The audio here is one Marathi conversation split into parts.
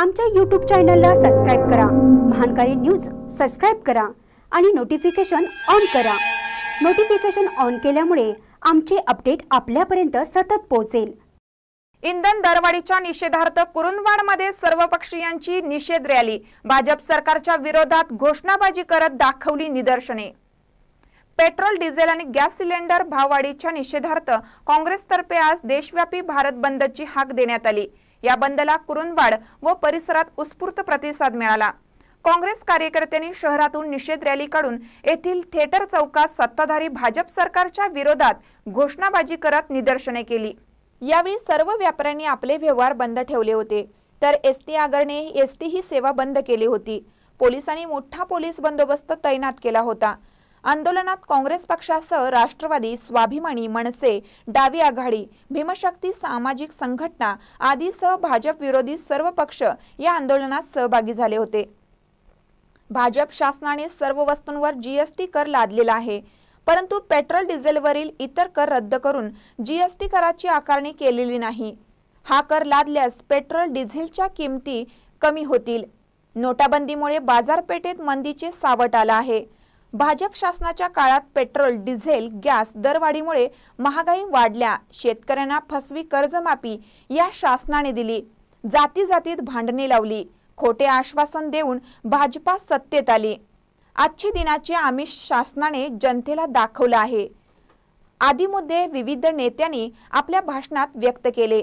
आमच्या यूट्यूब चॅनलला सबस्क्राईब करा महानकारी न्यूज सबस्क्राईब करा आणि नोटिफिकेशन ऑन करा नोटिफिकेशन ऑन केल्यामुळे आमचे अपडेट आपल्यापर्यंत सतत पोहोचेल इंधन दरवाढीच्या निषेधार्थ कुरुंदवाडमध्ये सर्वपक्षीयांची निषेध रॅली भाजप सरकारच्या विरोधात घोषणाबाजी करत दाखवली निदर्शने पेट्रोल डिझेल आणि गॅस सिलेंडर भाववाढीच्या निषेधार्थ काँग्रेसतर्फे आज देशव्यापी भारत बंदची हाक देण्यात आली या बंदला कुरुंदवाड व परिसरात उत्स्फूर्त प्रतिसाद मिळाला काँग्रेस कार्यकर्त्यांनी शहरातून निषेध रॅली काढून येथील थिएटर चौकात सत्ताधारी भाजप सरकारच्या विरोधात घोषणाबाजी करत निदर्शने केली यावेळी सर्व व्यापाऱ्यांनी आपले व्यवहार बंद ठेवले होते तर एस टी आगरने एस टी ही सेवा बंद केली होती पोलिसांनी मोठा पोलीस बंदोबस्त तैनात केला होता आंदोलनात काँग्रेस पक्षासह राष्ट्रवादी स्वाभिमानी मनसे डावी आघाडी भीमशक्ती सामाजिक संघटना आदीसह भाजप विरोधी सर्व पक्ष या आंदोलनात सहभागी झाले होते भाजप शासनाने सर्व वस्तूंवर जीएसटी कर लादलेला आहे परंतु पेट्रोल डिझेलवरील इतर कर रद्द करून जीएसटी कराची आकारणी केलेली नाही हा कर लादल्यास पेट्रोल डिझेलच्या किमती कमी होतील नोटाबंदीमुळे बाजारपेठेत मंदीचे सावट आलं आहे भाजप शासनाच्या काळात पेट्रोल डिझेल गॅस दरवाढीमुळे महागाई वाढल्या शेतकऱ्यांना फसवी कर्जमाफी या शासनाने दिली जाती जातीत भांडणे लावली खोटे आश्वासन देऊन भाजपा सत्तेत आली आजची दिनाचे आमिष शासनाने जनतेला दाखवलं आहे आदी मुद्दे विविध नेत्यांनी आपल्या भाषणात व्यक्त केले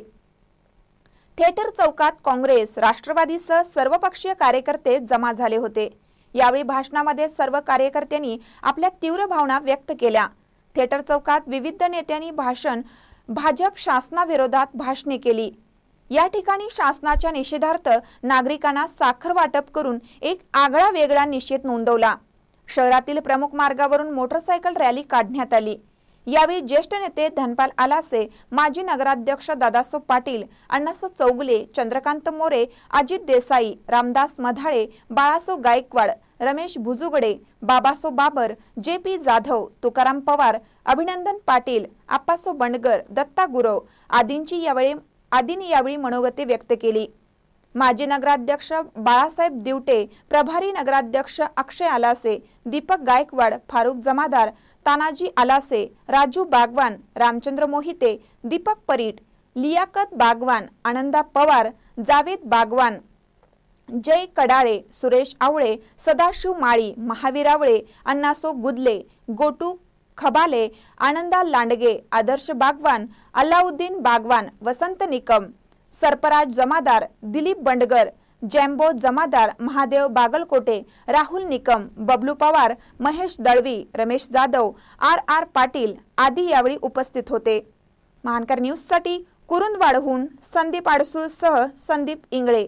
थिएटर चौकात काँग्रेस राष्ट्रवादीसह सर्वपक्षीय कार्यकर्ते जमा झाले होते यावेळी भाषणामध्ये सर्व कार्यकर्त्यांनी आपल्या तीव्र भावना व्यक्त केल्या थिएटर चौकात विविध नेत्यांनी भाषण भाजप शासनाविरोधात भाषणे केली या ठिकाणी शासनाच्या निषेधार्थ नागरिकांना साखर वाटप करून एक आगळा वेगळा निषेध नोंदवला शहरातील प्रमुख मार्गावरून मोटरसायकल रॅली काढण्यात आली यावेळी ज्येष्ठ नेते धनपाल आलासे माजी नगराध्यक्ष दादासो पाटील अण्णासो चौगले चंद्रकांत मोरे अजित देसाई रामदास मधाळे बाळासो गायकवाड रमेश भुजुगडे बाबासो बाबर जे पी जाधव तुकाराम पवार अभिनंदन पाटील आप्पासो बंडगर दत्ता गुरव आदींची यावेळी आदींनी यावेळी मनोगती व्यक्त केली माजी नगराध्यक्ष बाळासाहेब दिवटे प्रभारी नगराध्यक्ष Akshay Alase Deepak Gaikwad Farooq Jamadar Tanaji Alase Raju Bagwan Ramchandra Mohite Deepak Parit Liyakat Bagwan Ananda Pawar Javed Bagwan Jay Kadale Suresh Awale Sadashiv Mali Mahavir Awale Annaso Gudle Gotu Khabale Ananda Landge Adarsh Bagwan Allauddin Bagwan Vasant Nikam Sarfaraj Jamadar Dilip Bandgar jumbo Jamadar Mahadev Bagalkote Rahul Nikam Bablu Pawar Mahesh Dalvi Ramesh Jadhav R R Patil आदी यावेळी उपस्थित होते महानकर न्यूजसाठी कुरुंदवाडहून संदीप आडसूळसह संदीप इंगळे